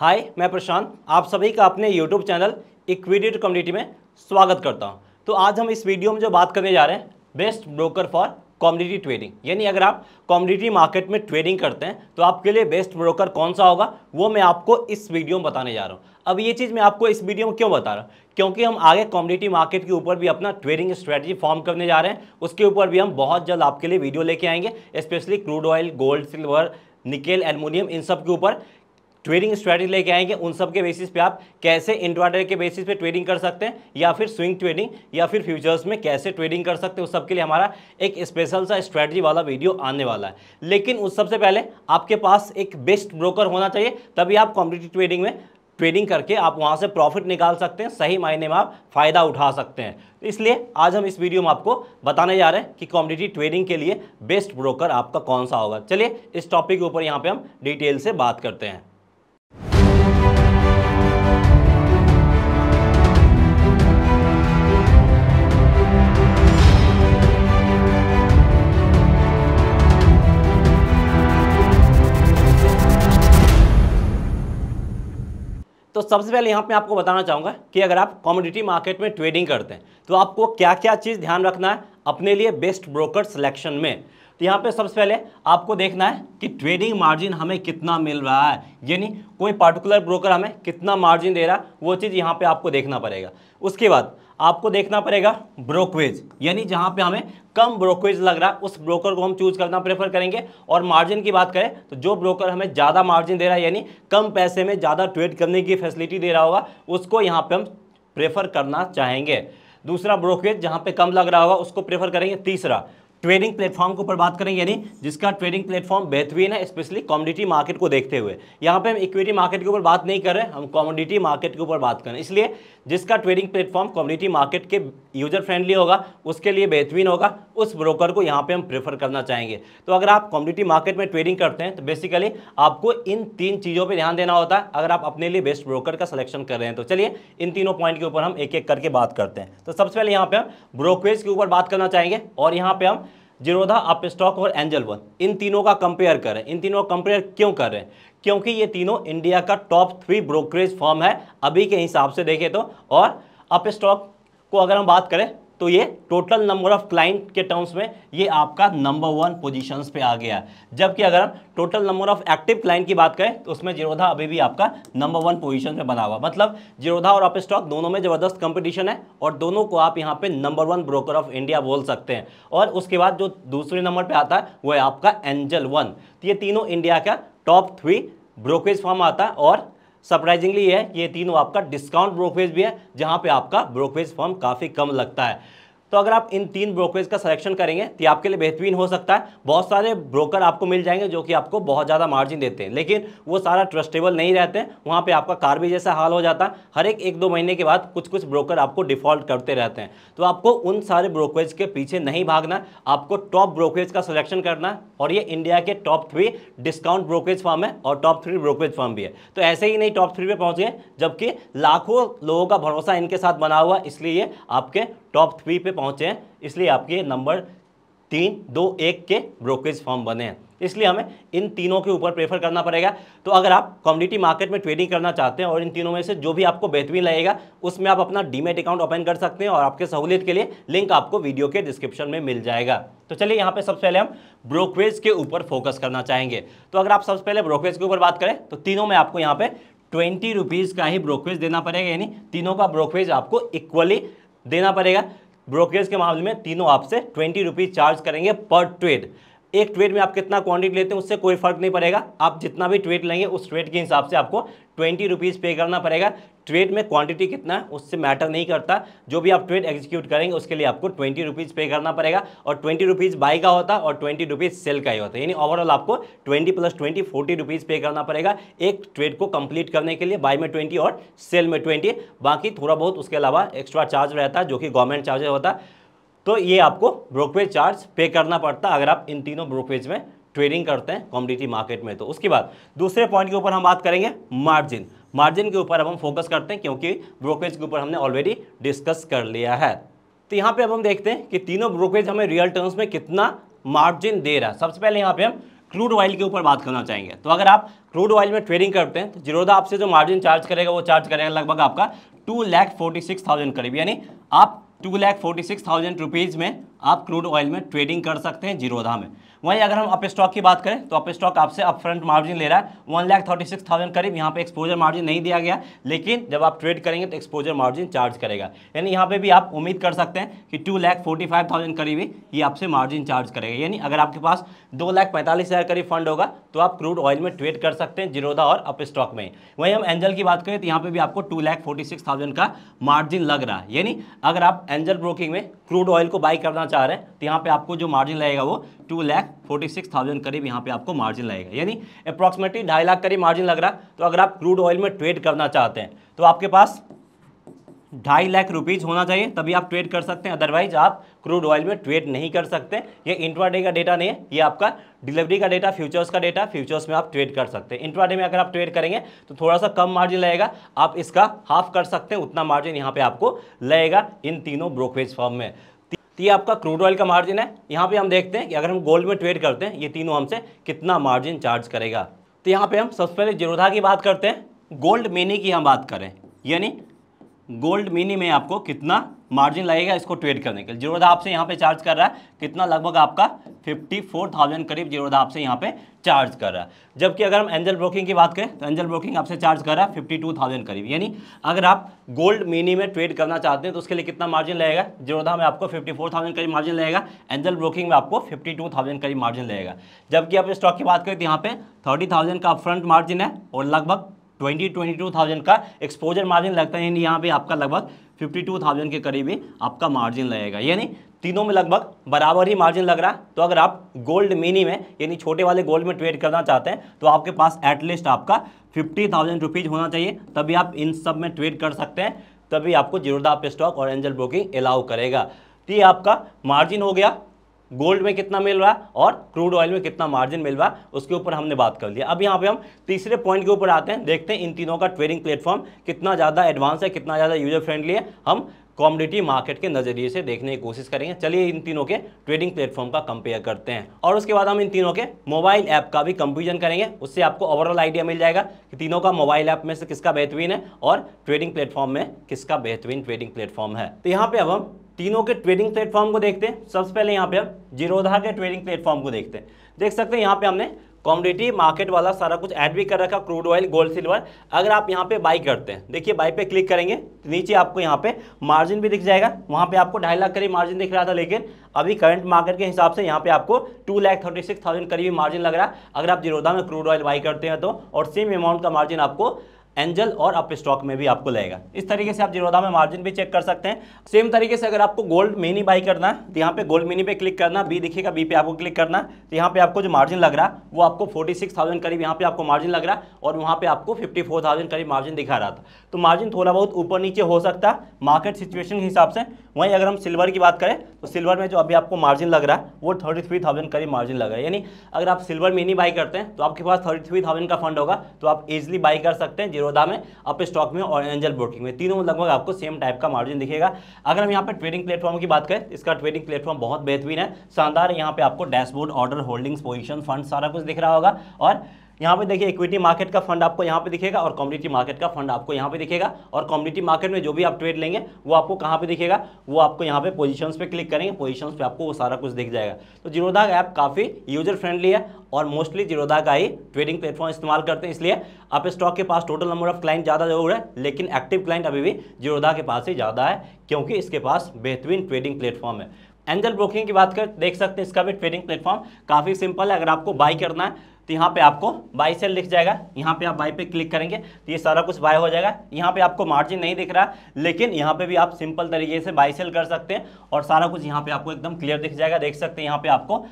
हाय मैं प्रशांत आप सभी का अपने यूट्यूब चैनल इक्विडिट कम्युनिटी में स्वागत करता हूं तो आज हम इस वीडियो में जो बात करने जा रहे हैं best broker for commodity trading यानी अगर आप कॉम्युनिटी मार्केट में ट्रेडिंग करते हैं तो आपके लिए बेस्ट ब्रोकर कौन सा होगा वो मैं आपको इस वीडियो में बताने जा रहा हूँ अब ये चीज़ मैं आपको इस वीडियो में क्यों बता रहा हूँ क्योंकि हम आगे कॉम्युनिटी मार्केट के ऊपर भी अपना ट्रेडिंग स्ट्रेटजी फॉर्म करने जा रहे हैं उसके ऊपर भी हम बहुत जल्द आपके लिए वीडियो लेके आएंगे specially crude oil gold silver nickel aluminium इन सब के ऊपर ट्रेडिंग स्ट्रैटेजी लेके आएंगे उन सब के बेसिस पे आप कैसे इंट्राडे के बेसिस पे ट्रेडिंग कर सकते हैं या फिर स्विंग ट्रेडिंग या फिर फ्यूचर्स में कैसे ट्रेडिंग कर सकते हैं उस सब के लिए हमारा एक स्पेशल सा स्ट्रैटेजी वाला वीडियो आने वाला है लेकिन उस सबसे पहले आपके पास एक बेस्ट ब्रोकर होना चाहिए तभी आप कॉम्पिटेटिव ट्रेडिंग में ट्रेडिंग करके आप वहाँ से प्रॉफिट निकाल सकते हैं सही मायने में आप फ़ायदा उठा सकते हैं तो इसलिए आज हम इस वीडियो में आपको बताने जा रहे हैं कि कॉम्पिटेटिव ट्रेडिंग के लिए बेस्ट ब्रोकर आपका कौन सा होगा चलिए इस टॉपिक के ऊपर यहाँ पर हम डिटेल से बात करते हैं तो सबसे पहले यहाँ पे आपको बताना चाहूँगा कि अगर आप कॉमोडिटी मार्केट में ट्रेडिंग करते हैं तो आपको क्या क्या चीज़ ध्यान रखना है अपने लिए बेस्ट ब्रोकर सिलेक्शन में तो यहाँ पे सबसे पहले आपको देखना है कि ट्रेडिंग मार्जिन हमें कितना मिल रहा है यानी कोई पार्टिकुलर ब्रोकर हमें कितना मार्जिन दे रहा है वो चीज़ यहाँ पर आपको देखना पड़ेगा उसके बाद आपको देखना पड़ेगा ब्रोकरेज यानी जहाँ पे हमें कम ब्रोकरेज लग रहा है उस ब्रोकर को हम चूज करना प्रेफर करेंगे और मार्जिन की बात करें तो जो ब्रोकर हमें ज़्यादा मार्जिन दे रहा है यानी कम पैसे में ज़्यादा ट्रेड करने की फैसिलिटी दे रहा होगा उसको यहाँ पर हम प्रेफर करना चाहेंगे दूसरा ब्रोकरेज जहाँ पे कम लग रहा होगा उसको प्रेफर करेंगे तीसरा ट्रेडिंग प्लेटफॉर्म के ऊपर बात करें यानी जिसका ट्रेडिंग प्लेटफॉर्म बेहतरीन है स्पेशली कॉमोडिटी मार्केट को देखते हुए यहाँ पे हम इक्विटी मार्केट के ऊपर बात नहीं कर रहे हम कॉमोडिटी मार्केट के ऊपर बात करें इसलिए जिसका ट्रेडिंग प्लेटफॉर्म कॉमोडिटी मार्केट के यूजर फ्रेंडली होगा उसके लिए बेहतरीन होगा उस ब्रोकर को यहाँ पर हम प्रेफर करना चाहेंगे तो अगर आप कॉमोडिटी मार्केट में ट्रेडिंग करते हैं तो बेसिकली आपको इन तीन चीज़ों पर ध्यान देना होता है अगर आप अपने लिए बेस्ट ब्रोकर का सलेक्शन कर रहे हैं तो चलिए इन तीनों पॉइंट के ऊपर हम एक एक करके बात करते हैं तो सबसे पहले यहाँ पर हम ब्रोकरेज के ऊपर बात करना चाहेंगे और यहाँ पर हम जिरोधा आप स्टॉक और एंजल वन इन तीनों का कंपेयर करें इन तीनों का कंपेयर क्यों कर रहे हैं क्योंकि ये तीनों इंडिया का टॉप थ्री ब्रोकरेज फॉर्म है अभी के हिसाब से देखें तो और अप स्टॉक को अगर हम बात करें तो ये टोटल नंबर ऑफ क्लाइंट के टर्म्स में ये आपका नंबर वन पोजीशंस पे आ गया जबकि अगर हम total number of active client की बात करें तो उसमें जिरोधा अभी भी आपका नंबर वन पोजीशन पे बना हुआ मतलब जिरोधा और अप स्टॉक दोनों में ज़बरदस्त कंपटीशन है और दोनों को आप यहाँ पे number one broker of India बोल सकते हैं और उसके बाद जो दूसरे नंबर पर आता है वो है आपका एंजल वन तो ये तीनों इंडिया का टॉप थ्री ब्रोकरेज फॉर्म आता है और सरप्राइजिंगली ये है ये तीनों आपका डिस्काउंट ब्रोकरेज भी है जहाँ पे आपका ब्रोकरेज फॉर्म काफ़ी कम लगता है तो अगर आप इन तीन ब्रोकरेज का सिलेक्शन करेंगे तो आपके लिए बेहतरीन हो सकता है बहुत सारे ब्रोकर आपको मिल जाएंगे जो कि आपको बहुत ज़्यादा मार्जिन देते हैं लेकिन वो सारा ट्रस्टेबल नहीं रहते हैं वहाँ पर आपका कार भी जैसा हाल हो जाता है हर एक एक दो महीने के बाद कुछ कुछ ब्रोकर आपको डिफॉल्ट करते रहते हैं तो आपको उन सारे ब्रोकरेज के पीछे नहीं भागना आपको टॉप ब्रोकरेज का सिलेक्शन करना और ये इंडिया के top three discount brokerage firm है और टॉप थ्री ब्रोकरेज फॉर्म भी है तो ऐसे ही नहीं टॉप थ्री पे पहुँच गए जबकि लाखों लोगों का भरोसा इनके साथ बना हुआ इसलिए आपके टॉप थ्री पे पहुँचे इसलिए आपके नंबर तीन दो एक के ब्रोकरेज फॉर्म बने हैं इसलिए हमें इन तीनों के ऊपर प्रेफर करना पड़ेगा तो अगर आप कम्युनिटी मार्केट में ट्रेडिंग करना चाहते हैं और इन तीनों में से जो भी आपको बेहतरीन लगेगा उसमें आप अपना डीमेट अकाउंट ओपन कर सकते हैं और आपके सहूलियत के लिए लिंक आपको वीडियो के डिस्क्रिप्शन में मिल जाएगा तो चलिए यहाँ पर सबसे पहले हम ब्रोकरेज के ऊपर फोकस करना चाहेंगे तो अगर आप सबसे पहले ब्रोकरेज के ऊपर बात करें तो तीनों में आपको यहाँ पर ट्वेंटी रुपीज़ का ही ब्रोकरेज देना पड़ेगा यानी तीनों का ब्रोकरेज आपको इक्वली देना पड़ेगा ब्रोकरेज के मामले में तीनों आपसे ट्वेंटी रुपीज़ चार्ज करेंगे पर ट्रेड एक ट्रेड में आप कितना क्वांटिटी लेते हैं उससे कोई फर्क नहीं पड़ेगा आप जितना भी ट्रेड लेंगे उस ट्रेड के हिसाब से आपको ट्वेंटी रुपीज़ पे करना पड़ेगा ट्रेड में क्वांटिटी कितना है उससे मैटर नहीं करता जो भी आप ट्रेड एग्जीक्यूट करेंगे उसके लिए आपको ट्वेंटी रुपीज़ पे करना पड़ेगा और ट्वेंटी रुपीज़ बाई का होता है और ट्वेंटी रुपीज़ सेल का ही होता है यानी ओवरऑल आपको twenty plus twenty forty rupees pay करना पड़ेगा एक ट्रेड को कंप्लीट करने के लिए बाई में ट्वेंटी और सेल में ट्वेंटी बाकी थोड़ा बहुत उसके अलावा एक्स्ट्रा चार्ज रहता है जो कि गवर्नमेंट चार्जेज होता है तो ये आपको ब्रोकरेज चार्ज पे करना पड़ता है अगर आप इन तीनों ब्रोकरेज में ट्रेडिंग करते हैं कॉमोडिटी मार्केट में तो उसके बाद दूसरे पॉइंट के ऊपर हम बात करेंगे मार्जिन मार्जिन के ऊपर अब हम फोकस करते हैं क्योंकि ब्रोकरेज के ऊपर हमने ऑलरेडी डिस्कस कर लिया है तो यहाँ पे अब हम देखते हैं कि तीनों ब्रोकरेज हमें रियल टर्म्स में कितना मार्जिन दे रहा है सबसे पहले यहाँ पे हम क्रूड ऑयल के ऊपर बात करना चाहेंगे तो अगर आप क्रूड ऑयल में ट्रेडिंग करते हैं तो जिरोदा आपसे जो मार्जिन चार्ज करेगा वो चार्ज करेगा लगभग आपका two lakh forty six thousand करीब यानी आप two lakh forty six thousand rupees में आप क्रूड ऑयल में ट्रेडिंग कर सकते हैं जिरोधा में वहीं अगर हम अप स्टॉक की बात करें तो अप स्टॉक आपसे अप फ्रंट मार्जिन ले रहा है one lakh thirty six thousand करीब यहाँ पे एक्सपोजर मार्जिन नहीं दिया गया लेकिन जब आप ट्रेड करेंगे तो एक्सपोजर मार्जिन चार्ज करेगा यानी यहाँ पे भी आप उम्मीद कर सकते हैं कि two lakh forty five thousand करीब ही ये आपसे मार्जिन चार्ज करेगा यानी अगर आपके पास दो लाख पैंतालीस हज़ार करीब फंड होगा तो आप क्रूड ऑयल में ट्रेड कर सकते हैं जिरोदा और अप स्टॉक में वहीं हम एंजल की बात करें तो यहाँ पर भी आपको two lakh forty six thousand का मार्जिन लग रहा है यानी अगर आप एंजल ब्रोकिंग में क्रूड ऑयल को बाई करना चाह रहे हैं तो यहाँ पर आपको जो मार्जिन लगेगा वो two lakh forty six thousand करीब यहाँ पे आपको मार्जिन लगेगा यानी अप्रॉक्सीमेटली ढाई लाख करीब मार्जिन लग रहा तो अगर आप क्रूड ऑयल में ट्रेड करना चाहते हैं तो आपके पास ढाई लाख रुपीज़ होना चाहिए तभी आप ट्रेड कर सकते हैं अदरवाइज आप क्रूड ऑयल में ट्रेड नहीं कर सकते ये इंट्राडे का डेटा नहीं है ये आपका डिलीवरी का डेटा फ्यूचर्स का डेटा फ्यूचर्स में आप ट्रेड कर सकते हैं इंट्राडे में अगर आप ट्रेड करेंगे तो थोड़ा सा कम मार्जिन लगेगा आप इसका हाफ कर सकते हैं उतना मार्जिन यहाँ पे आपको लगेगा इन तीनों ब्रोकरेज फॉर्म में तो ये आपका क्रूड ऑयल का मार्जिन है यहाँ पे हम देखते हैं कि अगर हम गोल्ड में ट्रेड करते हैं ये तीनों हमसे कितना मार्जिन चार्ज करेगा तो यहाँ पे हम सबसे पहले जिरोधा की बात करते हैं गोल्ड मेनी की हम बात करें यानी गोल्ड मिनी में आपको कितना मार्जिन लगेगा इसको ट्रेड करने के लिए जीरो आपसे यहाँ पे चार्ज कर रहा है कितना लगभग आपका फिफ्टी फोर थाउजेंड करीब जीरो आपसे यहाँ पे चार्ज कर रहा है जबकि अगर हम एंजल ब्रोकिंग की बात करें तो एंजल ब्रोकिंग आपसे चार्ज कर रहा है फिफ्टी टू थाउजेंड करीब यानी अगर आप गोल्ड मिनी में ट्रेड करना चाहते हैं तो उसके लिए कितना मार्जिन लगेगा जीरो में आपको फिफ्टी फोर थाउजेंड करीब मार्जिन लगेगा एंजल ब्रोकिंग में आपको फिफ्टी टू थाउजेंड करीब मार्जिन लगेगा जबकि आप स्टॉक की बात करें तो यहाँ पे थर्टी थाउजेंड का फ्रंट मार्जिन है और लगभग ट्वेंटी ट्वेंटी टू थाउजेंड का एक्सपोजर मार्जिन लगता है यानी यहाँ पे आपका लगभग फिफ्टी टू थाउजेंड के करीब ही आपका मार्जिन लगेगा यानी तीनों में लगभग बराबर ही मार्जिन लग रहा है तो अगर आप गोल्ड मिनी में यानी छोटे वाले गोल्ड में ट्रेड करना चाहते हैं तो आपके पास एटलीस्ट आपका फिफ्टी थाउजेंड रुपीज़ होना चाहिए तभी आप इन सब में ट्रेड कर सकते हैं तभी आपको जीरोदा पे स्टॉक और एंजल ब्रोकिंग अलाउ करेगा तो ये आपका मार्जिन हो गया गोल्ड में कितना मिल रहा और क्रूड ऑयल में कितना मार्जिन मिल रहा उसके ऊपर हमने बात कर लिया अब यहाँ पे हम तीसरे पॉइंट के ऊपर आते हैं देखते हैं इन तीनों का ट्रेडिंग प्लेटफॉर्म कितना ज़्यादा एडवांस है कितना ज़्यादा यूजर फ्रेंडली है हम कॉमोडिटी मार्केट के नज़रिए से देखने की कोशिश करेंगे चलिए इन तीनों के ट्रेडिंग प्लेटफॉर्म का कंपेयर करते हैं और उसके बाद हम इन तीनों के मोबाइल ऐप का भी कंपेरिजन करेंगे उससे आपको ओवरऑल आइडिया मिल जाएगा कि तीनों का मोबाइल ऐप में से किसका बेहतरीन है और ट्रेडिंग प्लेटफॉर्म में किसका बेहतरीन ट्रेडिंग प्लेटफॉर्म है तो यहाँ पर अब हम तीनों के ट्रेडिंग प्लेटफॉर्म को देखते हैं सबसे पहले यहाँ पे हम जीरोधा के ट्रेडिंग प्लेटफॉर्म को देखते हैं देख सकते हैं यहाँ पे हमने कॉमोडिटी मार्केट वाला सारा कुछ ऐड भी कर रखा क्रूड ऑयल गोल्ड सिल्वर अगर आप यहाँ पे बाई करते हैं देखिए बाई पे क्लिक करेंगे तो नीचे आपको यहाँ पे मार्जिन भी दिख जाएगा वहाँ पे आपको ढाई लाख करीब मार्जिन दिख रहा था लेकिन अभी करंट मार्केट के हिसाब से यहाँ पे आपको two lakh thirty six thousand करीब मार्जिन लग रहा है अगर आप जीरोधा में क्रूड ऑयल बाई करते हैं तो और सेम अमाउंट का मार्जिन आपको एंजल और अप स्टॉक में भी आपको लगेगा इस तरीके से आप जीरोधा में मार्जिन भी चेक कर सकते हैं सेम तरीके से अगर आपको गोल्ड मिनी बाई करना है तो यहाँ पे गोल्ड मिनी पे क्लिक करना बी दिखेगा बी पे आपको क्लिक करना तो यहाँ पे आपको जो मार्जिन लग रहा है वो आपको 46,000 करीब यहाँ पे आपको मार्जिन लग रहा है और वहाँ पे आपको 54,000 करीब मार्जिन दिखा रहा था तो मार्जिन थोड़ा बहुत ऊपर नीचे हो सकता है मार्केट सिचुएशन के हिसाब से वहीं अगर हम सिल्वर की बात करें तो सिल्वर में जो अभी आपको मार्जिन लग रहा है वो थर्टी करीब मार्जिन लग रहा है यानी अगर आप सिल्वर मिनी बाई करते हैं तो आपके पास थर्टी का फंड होगा तो आप इजिली बाई कर सकते हैं जीरो चौदह में अप स्टॉक में और एंजल ब्रोकिंग में तीनों में लगभग आपको सेम टाइप का मार्जिन दिखेगा अगर हम यहाँ पर ट्रेडिंग प्लेटफॉर्म की बात करें इसका ट्रेडिंग प्लेटफॉर्म बहुत बेहतरीन है शानदार यहाँ पे आपको dashboard order holdings position fund सारा कुछ दिख रहा होगा और यहाँ पे देखिए इक्विटी मार्केट का फंड आपको यहाँ पे दिखेगा और कम्युनिटी मार्केट का फंड आपको यहाँ पे दिखेगा और कम्युनिटी मार्केट में जो भी आप ट्रेड लेंगे वो आपको कहाँ पे दिखेगा वो आपको यहाँ पे पोजीशंस पे क्लिक करेंगे पोजीशंस पे आपको वो सारा कुछ दिख जाएगा तो जीरोधा ऐप काफ़ी यूजर फ्रेंडली है और मोस्टली जीरोधा का ही ट्रेडिंग प्लेटफॉर्म इस्तेमाल करते हैं इसलिए आप स्टॉक के पास टोटल नंबर ऑफ क्लाइंट ज़्यादा जरूर है लेकिन एक्टिव क्लाइंट अभी भी जीरोधा के पास ही ज़्यादा है क्योंकि इसके पास बेहतरीन ट्रेडिंग प्लेटफॉर्म है एंजल ब्रोकिंग की बात करें देख सकते हैं इसका भी ट्रेडिंग प्लेटफॉर्म काफ़ी सिंपल है अगर आपको बाई करना है तो यहाँ पे आपको बाई सेल दिख जाएगा यहाँ पे आप बाई पे क्लिक करेंगे तो ये सारा कुछ बाय हो जाएगा यहाँ पे आपको मार्जिन नहीं दिख रहा लेकिन यहाँ पे भी आप सिंपल तरीके से बाई सेल कर सकते हैं और सारा कुछ यहाँ पे आपको एकदम क्लियर दिख जाएगा देख सकते हैं यहाँ पे आपको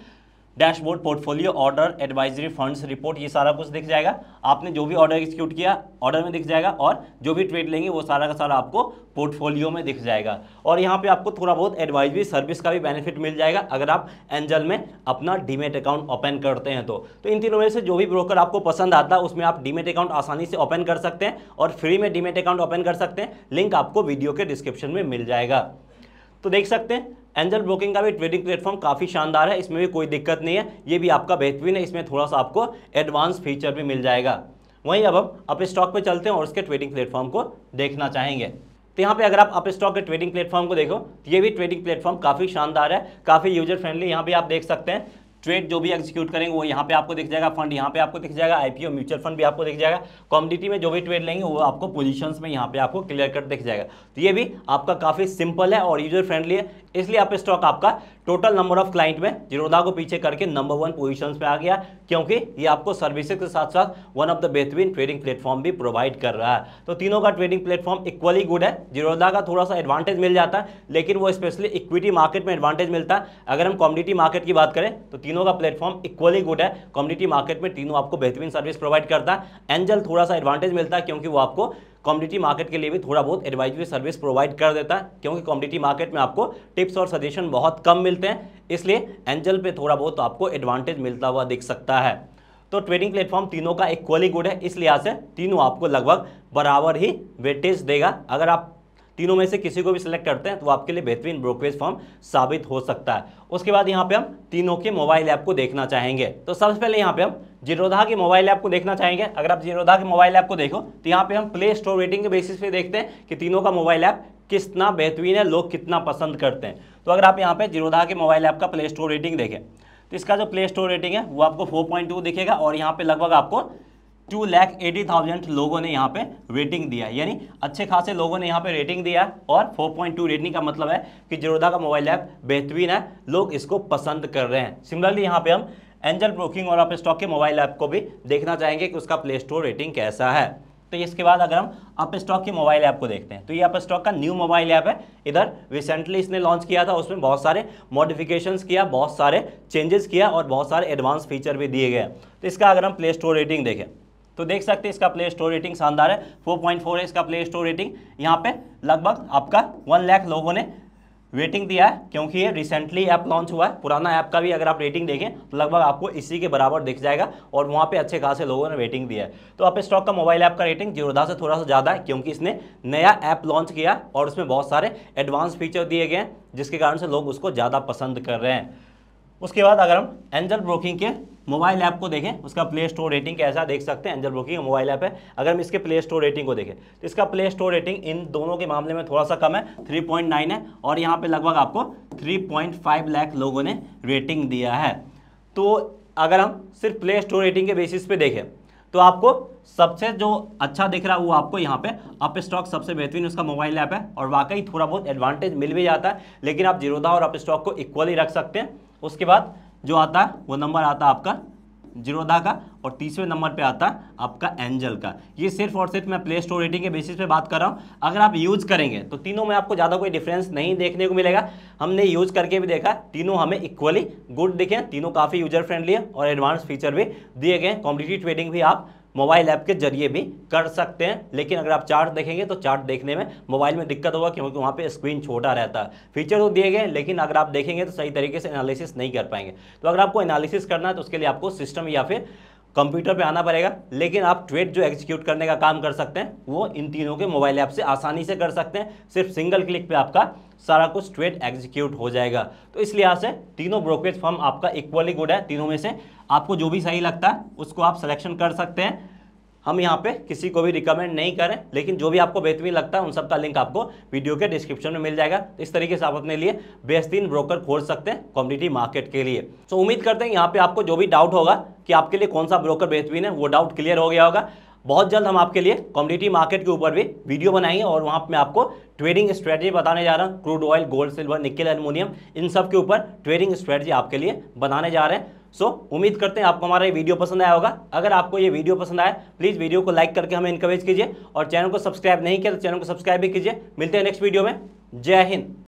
dashboard portfolio order advisory funds report ये सारा कुछ दिख जाएगा आपने जो भी ऑर्डर एक्सिक्यूट किया ऑर्डर में दिख जाएगा और जो भी ट्रेड लेंगे वो सारा का सारा आपको पोर्टफोलियो में दिख जाएगा और यहाँ पे आपको थोड़ा बहुत एडवाइजरी सर्विस का भी बेनिफिट मिल जाएगा अगर आप एंजल में अपना डीमेट अकाउंट ओपन करते हैं तो, तो इन तीनों में से जो भी ब्रोकर आपको पसंद आता है उसमें आप डीमेट अकाउंट आसानी से ओपन कर सकते हैं और फ्री में डीमेट अकाउंट ओपन कर सकते हैं लिंक आपको वीडियो के डिस्क्रिप्शन में मिल जाएगा तो देख सकते हैं एंजल ब्रोकिंग का भी ट्रेडिंग प्लेटफॉर्म काफ़ी शानदार है इसमें भी कोई दिक्कत नहीं है ये भी आपका बेहतरीन है इसमें थोड़ा सा आपको एडवांस फीचर भी मिल जाएगा वहीं अब हम अपने स्टॉक पे चलते हैं और उसके ट्रेडिंग प्लेटफॉर्म को देखना चाहेंगे तो यहाँ पे अगर आप अपने स्टॉक के ट्रेडिंग प्लेटफॉर्म को देखो तो ये भी ट्रेडिंग प्लेटफॉर्म काफ़ी शानदार है काफ़ी यूजर फ्रेंडली यहाँ पे आप देख सकते हैं ट्रेड जो भी एग्जीक्यूट करेंगे वो यहाँ पे आपको दिख जाएगा फंड यहाँ पे आपको दिख जाएगा आईपीओ म्यूचुअल फंड भी आपको दिख जाएगा कॉमोडिटी में जो भी ट्रेड लेंगे वो आपको पोजिशन में यहाँ पे आपको क्लियर कट दिख जाएगा तो ये भी आपका काफ़ी सिंपल है और यूजर फ्रेंडली है इसलिए आप स्टॉक आपका टोटल नंबर ऑफ क्लाइंट में जिरोदा को पीछे करके नंबर वन पोजिशन पे आ गया क्योंकि ये आपको सर्विसेज के साथ साथ वन ऑफ द बेहतरीन ट्रेडिंग प्लेटफॉर्म भी प्रोवाइड कर रहा है तो तीनों का ट्रेडिंग प्लेटफॉर्म इक्वली गुड है जिरोदा का थोड़ा सा एडवांटेज मिल जाता है लेकिन वो स्पेशली इक्विटी मार्केट में एडवांटेज मिलता है अगर हम कॉम्युनिटी मार्केट की बात करें तो तीनों का प्लेटफॉर्म इक्वली गुड है कॉम्युनिटी मार्केट में तीनों आपको बेहतरीन सर्विस प्रोवाइड करता है एंजल थोड़ा सा एडवांटेज मिलता है क्योंकि वो आपको कॉम्पिटिटिव मार्केट के लिए भी थोड़ा बहुत एडवाइजरी सर्विस प्रोवाइड कर देता है क्योंकि कॉम्पिटिटिव मार्केट में आपको टिप्स और सजेशन बहुत कम मिलते हैं इसलिए एंजल पे थोड़ा बहुत आपको एडवांटेज मिलता हुआ दिख सकता है तो ट्रेडिंग प्लेटफॉर्म तीनों का इक्वली गुड है इस लिहाज से तीनों आपको लगभग बराबर ही वेटेज देगा अगर आप तीनों में से किसी को भी सिलेक्ट करते हैं तो आपके लिए बेहतरीन ब्रोकरेज फॉर्म साबित हो सकता है उसके बाद यहाँ पे हम तीनों के मोबाइल ऐप को देखना चाहेंगे तो सबसे पहले यहाँ पे हम जीरोधा के मोबाइल ऐप को देखना चाहेंगे अगर आप जीरोधा के मोबाइल ऐप को देखो तो यहाँ पे हम प्ले स्टोर रेटिंग के बेसिस पे देखते हैं कि तीनों का मोबाइल ऐप कितना बेहतरीन है लोग कितना पसंद करते हैं तो अगर आप यहाँ पे जीरोधा के मोबाइल ऐप का प्ले स्टोर रेटिंग देखें तो इसका जो प्ले स्टोर रेटिंग है वो आपको 4.2 दिखेगा और यहाँ पे लगभग आपको टू लैख एटी थाउजेंड लोगों ने यहाँ पे रेटिंग दिया है यानी अच्छे खासे लोगों ने यहाँ पे रेटिंग दिया है और 4.2 रेटिंग का मतलब है कि जरोदा का मोबाइल ऐप बेहतरीन है लोग इसको पसंद कर रहे हैं सिमिलरली यहाँ पे हम एंजल ब्रोकिंग और आप स्टॉक के मोबाइल ऐप को भी देखना चाहेंगे कि उसका प्ले स्टोर रेटिंग कैसा है तो इसके बाद अगर हम अप स्टॉक के मोबाइल ऐप को देखते हैं तो ये अप स्टॉक का न्यू मोबाइल ऐप है इधर रिसेंटली इसने लॉन्च किया था उसमें बहुत सारे मॉडिफिकेशंस किया बहुत सारे चेंजेस किया और बहुत सारे एडवांस फीचर भी दिए गए तो इसका अगर हम प्ले स्टोर रेटिंग देखें तो देख सकते हैं इसका प्ले स्टोर रेटिंग शानदार है 4.4 है इसका प्ले स्टोर रेटिंग यहाँ पे लगभग आपका वन लाख लोगों ने रेटिंग दिया है क्योंकि ये रिसेंटली ऐप लॉन्च हुआ है पुराना ऐप का भी अगर आप रेटिंग देखें तो लगभग आपको इसी के बराबर दिख जाएगा और वहाँ पे अच्छे खासे लोगों ने रेटिंग दिया है तो आप स्टॉक का मोबाइल ऐप का रेटिंग जीरोधा से थोड़ा सा ज़्यादा है क्योंकि इसने नया ऐप लॉन्च किया और उसमें बहुत सारे एडवांस फीचर दिए गए हैं जिसके कारण से लोग उसको ज़्यादा पसंद कर रहे हैं उसके बाद अगर हम एंजल ब्रोकिंग के मोबाइल ऐप को देखें उसका प्ले स्टोर रेटिंग कैसा देख सकते हैं एंजल ब्रोकिंग मोबाइल ऐप है अगर हम इसके प्ले स्टोर रेटिंग को देखें तो इसका प्ले स्टोर रेटिंग इन दोनों के मामले में थोड़ा सा कम है नाइन है और यहाँ पे लगभग आपको फाइव लाख लोगों ने रेटिंग दिया है तो अगर हम सिर्फ प्ले स्टोर रेटिंग के बेसिस पे देखें तो आपको सबसे जो अच्छा दिख रहा है वो आपको यहाँ पे अप स्टॉक सबसे बेहतरीन उसका मोबाइल ऐप है और वाकई थोड़ा बहुत एडवांटेज मिल भी जाता है लेकिन आप जीरोधा और अप स्टॉक को इक्वली रख सकते हैं उसके बाद जो आता है वो नंबर आता है आपका जीरोधा का और तीसरे नंबर पे आता है आपका एंजल का ये सिर्फ और सिर्फ मैं प्ले स्टोर रेटिंग के बेसिस पे बात कर रहा हूँ अगर आप यूज़ करेंगे तो तीनों में आपको ज़्यादा कोई डिफरेंस नहीं देखने को मिलेगा हमने यूज़ करके भी देखा तीनों हमें इक्वली गुड दिखे तीनों काफ़ी यूजर फ्रेंडली है और एडवांस फीचर भी दिए गए कॉम्पिटेटिव ट्रेडिंग भी आप मोबाइल ऐप के जरिए भी कर सकते हैं लेकिन अगर आप चार्ट देखेंगे तो चार्ट देखने में मोबाइल में दिक्कत होगा क्योंकि वहाँ पर स्क्रीन छोटा रहता है फीचर तो दिए गए लेकिन अगर आप देखेंगे तो सही तरीके से एनालिसिस नहीं कर पाएंगे तो अगर आपको एनालिसिस करना है तो उसके लिए आपको सिस्टम या फिर कंप्यूटर पे आना पड़ेगा लेकिन आप ट्रेड जो एग्जीक्यूट करने का काम कर सकते हैं वो इन तीनों के मोबाइल ऐप से आसानी से कर सकते हैं सिर्फ सिंगल क्लिक पे आपका सारा कुछ ट्रेड एग्जीक्यूट हो जाएगा तो इस लिहाज से तीनों ब्रोकरेज फर्म आपका इक्वली गुड है तीनों में से आपको जो भी सही लगता है उसको आप सिलेक्शन कर सकते हैं हम यहाँ पे किसी को भी रिकमेंड नहीं करें लेकिन जो भी आपको बेहतरीन लगता है उन सब का लिंक आपको वीडियो के डिस्क्रिप्शन में मिल जाएगा तो इस तरीके से आप अपने लिए बेहतरीन ब्रोकर खोज सकते हैं कॉम्युनिटी मार्केट के लिए तो उम्मीद करते हैं यहाँ पे आपको जो भी डाउट होगा कि आपके लिए कौन सा ब्रोकर बेहतरीन है वो डाउट क्लियर हो गया होगा बहुत जल्द हम आपके लिए कॉम्युनिटी मार्केट के ऊपर भी वीडियो बनाएंगे और वहाँ मैं आपको ट्रेडिंग स्ट्रेटजी बताने जा रहा हूँ crude oil gold silver nickel aluminium इन सब के ऊपर ट्रेडिंग स्ट्रेटजी आपके लिए बनाने जा रहे हैं सो so, उम्मीद करते हैं आपको हमारा ये वीडियो पसंद आया होगा अगर आपको ये वीडियो पसंद आया प्लीज़ वीडियो को लाइक करके हमें इनकरेज कीजिए और चैनल को सब्सक्राइब नहीं किया तो चैनल को सब्सक्राइब भी कीजिए मिलते हैं नेक्स्ट वीडियो में जय हिंद